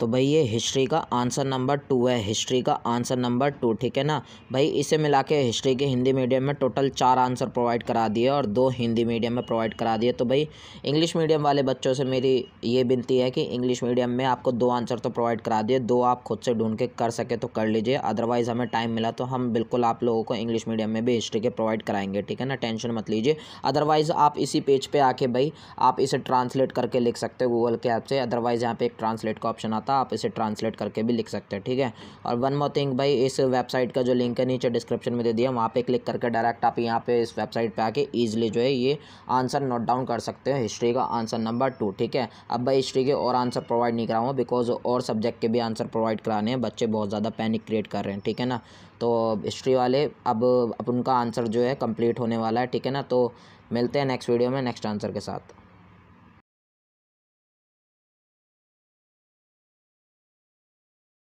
तो भाई ये हिस्ट्री का आंसर नंबर टू है हिस्ट्री का आंसर नंबर टू ठीक है ना भाई इसे मिला के हिस्ट्री के हिंदी मीडियम में टोटल चार आंसर प्रोवाइड करा दिए और दो हिंदी मीडियम में प्रोवाइड करा दिए तो भाई इंग्लिश मीडियम वाले बच्चों से मेरी ये विनती है कि इंग्लिश मीडियम में आपको दो आंसर तो प्रोवाइड करा दिए दो आप खुद से ढूंढ के कर सके तो कर लीजिए अदरवाइज़ हमें टाइम मिला तो हम बिल्कुल आप लोगों को इंग्लिश मीडियम में भी हिस्ट्री के प्रोवाइड कराएंगे ठीक है ना टेंशन मत लीजिए अदरवाइज़ आप इसी पेज पर आके भाई आप इसे ट्रांसलेट करके लिख सकते हो गूगल के ऐप से अदरवाइज़ यहाँ पर एक ट्रांसलेट का ऑप्शन आता था आप इसे ट्रांसलेट करके भी लिख सकते हैं ठीक है और वन मोर थिंग भाई इस वेबसाइट का जो लिंक है नीचे डिस्क्रिप्शन में दे दिया वहाँ पे क्लिक करके डायरेक्ट आप यहाँ पे इस वेबसाइट पे आके ईजिली जो है ये आंसर नोट डाउन कर सकते हैं हिस्ट्री का आंसर नंबर टू ठीक है अब भाई हिस्ट्री के और आंसर प्रोवाइड नहीं कराऊँ बिकॉज और सब्जेक्ट के भी आंसर प्रोवाइड कराने हैं बच्चे बहुत ज़्यादा पैनिक क्रिएट कर रहे हैं ठीक है ना तो हिस्ट्री वाले अब अब उनका आंसर जो है कम्प्लीट होने वाला है ठीक है ना तो मिलते हैं नेक्स्ट वीडियो में नेक्स्ट आंसर के साथ